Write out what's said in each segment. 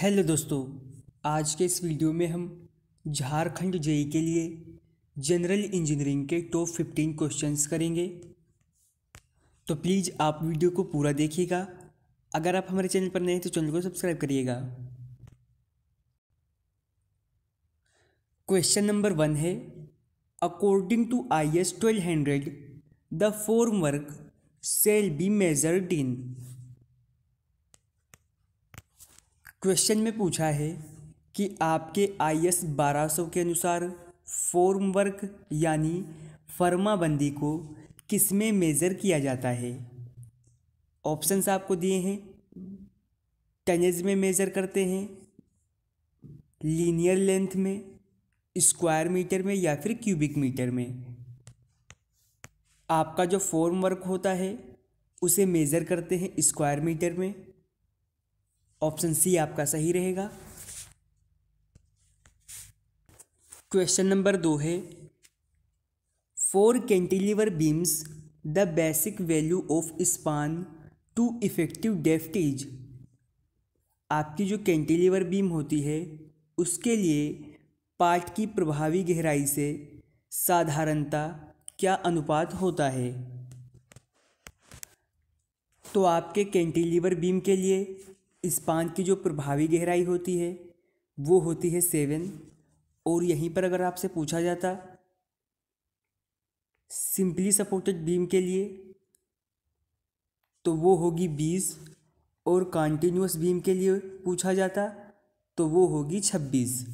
Hello दोस्तों आज के इस वीडियो में हम झारखंड जेई के लिए जनरल इंजीनियरिंग के टॉप फिफ्टीन क्वेश्चंस करेंगे तो प्लीज़ आप वीडियो को पूरा देखिएगा अगर आप हमारे चैनल पर नए हैं तो चैनल को सब्सक्राइब करिएगा क्वेश्चन नंबर वन है according to I S twelve hundred the formwork shall be measured in question में पूछा है कि आपके आई एस बारह सौ के अनुसार फॉर्म वर्क यानी फर्माबंदी को किस में मेज़र किया जाता है ऑप्शंस आपको दिए हैं टनेज में मेज़र करते हैं लीनियर लेंथ में स्क्वायर मीटर में या फिर क्यूबिक मीटर में आपका जो फॉर्म वर्क होता है उसे मेज़र करते हैं स्क्वायर मीटर में ऑप्शन सी आपका सही रहेगा क्वेश्चन नंबर दो है four cantilever beams the basic value of span to effective depth is आपकी जो कैंटिलीवर बीम होती है उसके लिए पार्ट की प्रभावी गहराई से साधारणता क्या अनुपात होता है तो आपके कैंटिलीवर बीम के लिए इस बांध की जो प्रभावी गहराई होती है वो होती है सेवन और यहीं पर अगर आपसे पूछा जाता सिंपली सपोर्टेड बीम के लिए तो वो होगी बीस और कॉन्टीन्यूस बीम के लिए पूछा जाता तो वो होगी छब्बीस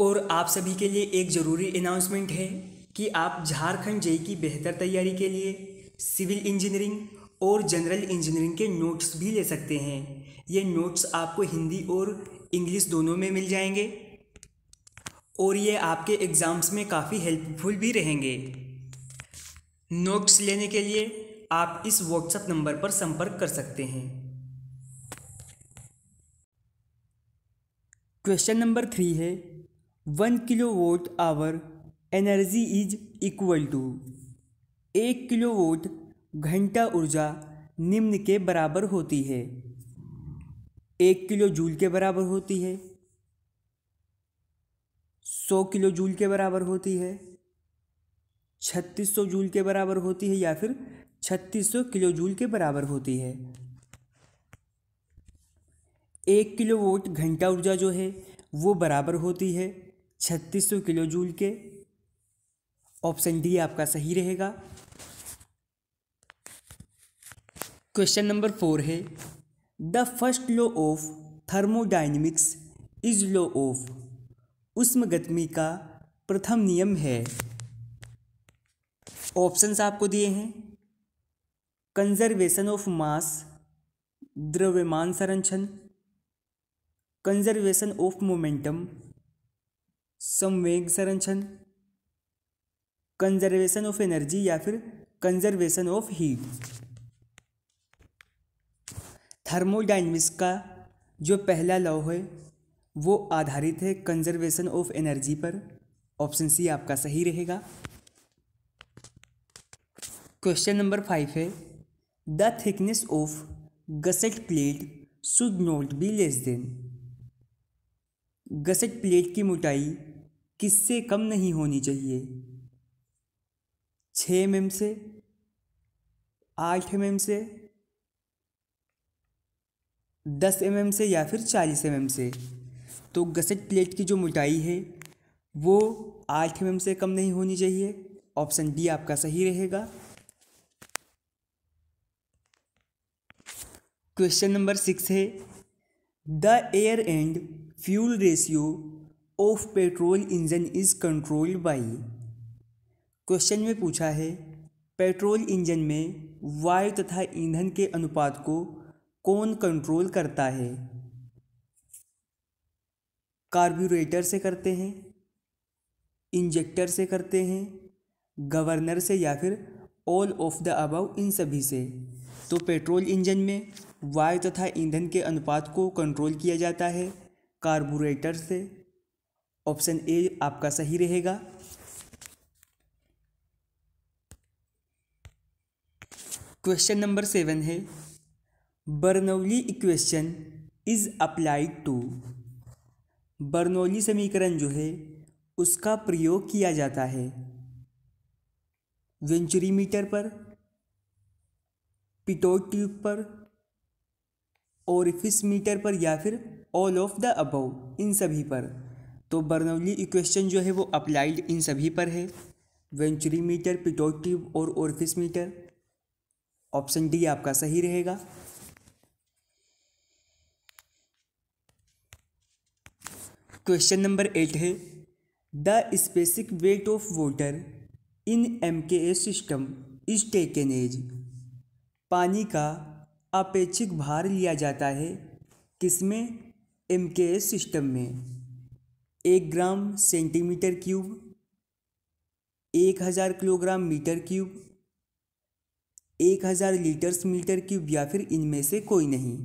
और आप सभी के लिए एक ज़रूरी अनाउंसमेंट है कि आप झारखंड जे की बेहतर तैयारी के लिए सिविल इंजीनियरिंग और जनरल इंजीनियरिंग के नोट्स भी ले सकते हैं ये नोट्स आपको हिंदी और इंग्लिश दोनों में मिल जाएंगे और ये आपके एग्ज़ाम्स में काफ़ी हेल्पफुल भी रहेंगे नोट्स लेने के लिए आप इस व्हाट्सएप नंबर पर संपर्क कर सकते हैं क्वेश्चन नंबर थ्री है one kilo watt hour energy is equal to एक किलो वोट घंटा ऊर्जा निम्न के बराबर होती है एक किलो जूल के बराबर होती है सौ किलो जूल के बराबर होती है छत्तीस सौ जूल के बराबर होती है या फिर छत्तीस सौ किलो जूल के बराबर होती है एक किलो वोट घंटा ऊर्जा जो है वो बराबर होती है छत्तीस सौ किलो जूल के ऑप्शन डी आपका सही रहेगा क्वेश्चन नंबर फोर है the first law of thermodynamics is law of उष्मगतमी का प्रथम नियम है ऑप्शंस आपको दिए हैं कंजर्वेशन ऑफ मास द्रव्यमान संरक्षण कंजर्वेशन ऑफ मोमेंटम संवेग संरक्षण कंजर्वेशन ऑफ एनर्जी या फिर कंजर्वेशन ऑफ हीट थर्मोडाइनमिक्स का जो पहला लॉ है वो आधारित है कंजर्वेशन ऑफ एनर्जी पर ऑप्शन सी आपका सही रहेगा क्वेश्चन नंबर फाइव है the thickness of gusset plate should not be less than gusset plate की मोटाई किससे कम नहीं होनी चाहिए छः एम एम से आठ एम एम से दस एम एम से या फिर चालीस एम एम से तो गसेट प्लेट की जो मोटाई है वो आठ एम एम से कम नहीं होनी चाहिए ऑप्शन डी आपका सही रहेगा क्वेश्चन नंबर सिक्स है the air and fuel ratio of petrol engine is controlled by question में पूछा है पेट्रोल इंजन में वायु तथा ईंधन के अनुपात को कौन कंट्रोल करता है कार्ब्यूरेटर से करते हैं इंजेक्टर से करते हैं गवर्नर से या फिर ऑल ऑफ द अबव इन सभी से तो पेट्रोल इंजन में वायु तथा ईंधन के अनुपात को कंट्रोल किया जाता है कार्बोरेटर से ऑप्शन ए आपका सही रहेगा क्वेश्चन नंबर सेवन है Bernoulli equation is applied to Bernoulli समीकरण जो है उसका प्रयोग किया जाता है वेंचुरी मीटर पर पिटोट ट्यूब पर ओरिफिस मीटर पर या फिर ऑल ऑफ द अबव इन सभी पर तो बर्नौली इक्वेशन जो है वो अप्लाइड इन सभी पर है वेंचुरी मीटर पिटोट ट्यूब और ओरिफिस मीटर ऑप्शन डी आपका सही रहेगा क्वेश्चन नंबर एट है the specific weight of water in M K S system is taken as पानी का अपेक्षिक भार लिया जाता है किसमें एम के ए सिस्टम में एक ग्राम सेंटीमीटर क्यूब एक हज़ार किलोग्राम मीटर क्यूब एक हज़ार लीटर्स मीटर क्यूब या फिर इनमें से कोई नहीं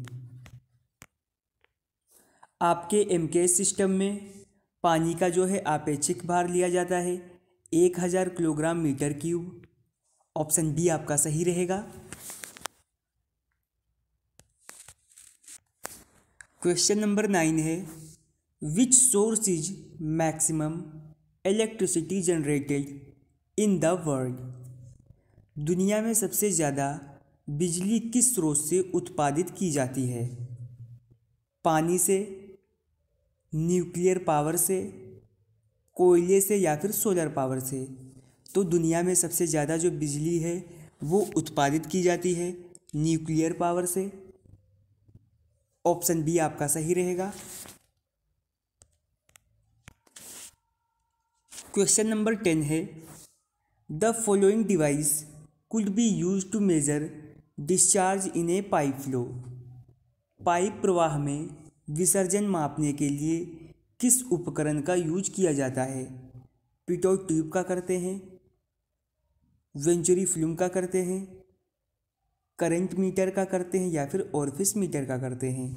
आपके एम सिस्टम में पानी का जो है आपेक्षिक भार लिया जाता है एक हज़ार kilogram metre cube option B आपका सही रहेगा क्वेश्चन नंबर नाइन है which source is maximum electricity generated in the world दुनिया में सबसे ज़्यादा बिजली किस स्रोत से उत्पादित की जाती है पानी से न्यूक्लियर पावर से कोयले से या फिर सोलर पावर से तो दुनिया में सबसे ज़्यादा जो बिजली है वो उत्पादित की जाती है न्यूक्लियर पावर से ऑप्शन बी आपका सही रहेगा क्वेश्चन नंबर टेन है the following device could be used to measure discharge in a pipe flow. Pipe प्रवाह में विसर्जन मापने के लिए किस उपकरण का यूज किया जाता है पिटो ट्यूब का करते हैं वेंचुरी फिल्म का करते हैं करंट मीटर का करते हैं या फिर ऑर्फिस मीटर का करते हैं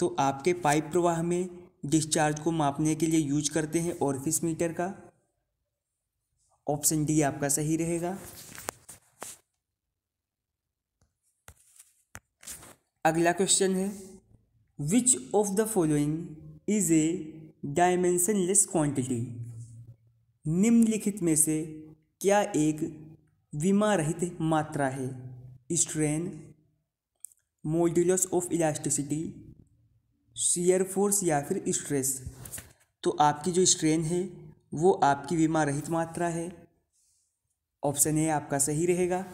तो आपके पाइप प्रवाह में डिस्चार्ज को मापने के लिए यूज करते हैं ऑर्फिस मीटर का ऑप्शन डी आपका सही रहेगा अगला क्वेश्चन है which of the following is a dimensionless quantity निम्नलिखित में से क्या एक विमा रहित मात्रा है strain modulus of elasticity shear force या फिर स्ट्रेस तो आपकी जो स्ट्रेन है वो आपकी बीमा रहित मात्रा है ऑप्शन ए आपका सही रहेगा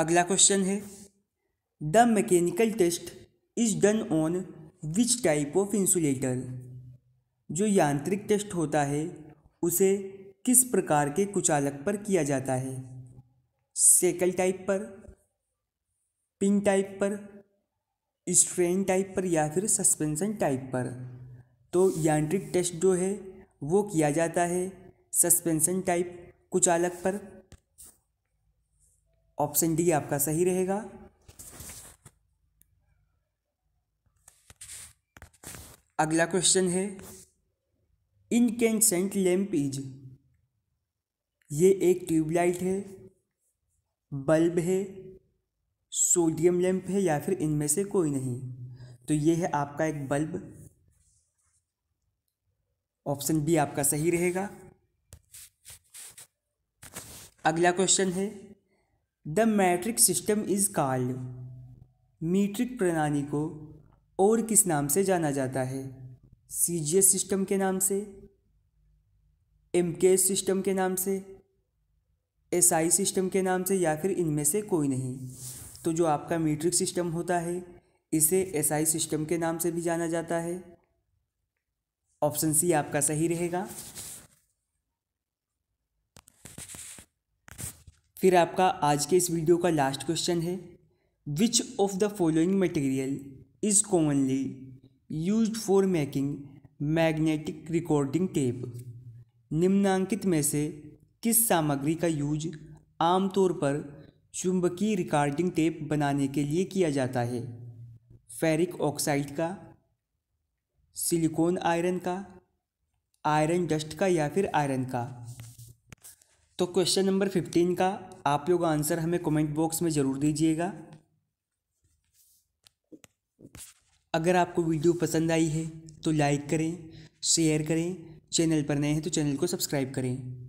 अगला क्वेश्चन है the mechanical test is done on which type of insulator जो यांत्रिक टेस्ट होता है उसे किस प्रकार के कुचालक पर किया जाता है सेकल टाइप पर पिन टाइप पर स्ट्रेन टाइप पर या फिर सस्पेंशन टाइप पर तो यांत्रिक टेस्ट जो है वो किया जाता है सस्पेंशन टाइप कुचालक पर ऑप्शन डी आपका सही रहेगा अगला क्वेश्चन है इनकेंसेंट लैम्प इज ये एक ट्यूबलाइट है बल्ब है सोडियम लैम्प है या फिर इनमें से कोई नहीं तो ये है आपका एक बल्ब ऑप्शन बी आपका सही रहेगा अगला क्वेश्चन है the metric system is called metric प्रणाली को और किस नाम से जाना जाता है सी जी एस सिस्टम के नाम से एम के एस सिस्टम के नाम से एस आई सिस्टम के नाम से या फिर इनमें से कोई नहीं तो जो आपका मीट्रिक सिस्टम होता है इसे एस आई सिस्टम के नाम से भी जाना जाता है ऑप्शन सी आपका सही रहेगा फिर आपका आज के इस वीडियो का लास्ट क्वेश्चन है which of the following material is commonly use for making magnetic recording tape निम्नांकित में से किस सामग्री का यूज आमतौर पर चुंबकीय रिकॉर्डिंग टेप बनाने के लिए किया जाता है फेरिक ऑक्साइड का सिलिकॉन आयरन का आयरन डस्ट का या फिर आयरन का तो क्वेश्चन नंबर फिफ्टीन का आप लोग आंसर हमें कमेंट बॉक्स में ज़रूर दीजिएगा अगर आपको वीडियो पसंद आई है तो लाइक करें शेयर करें चैनल पर नए हैं तो चैनल को सब्सक्राइब करें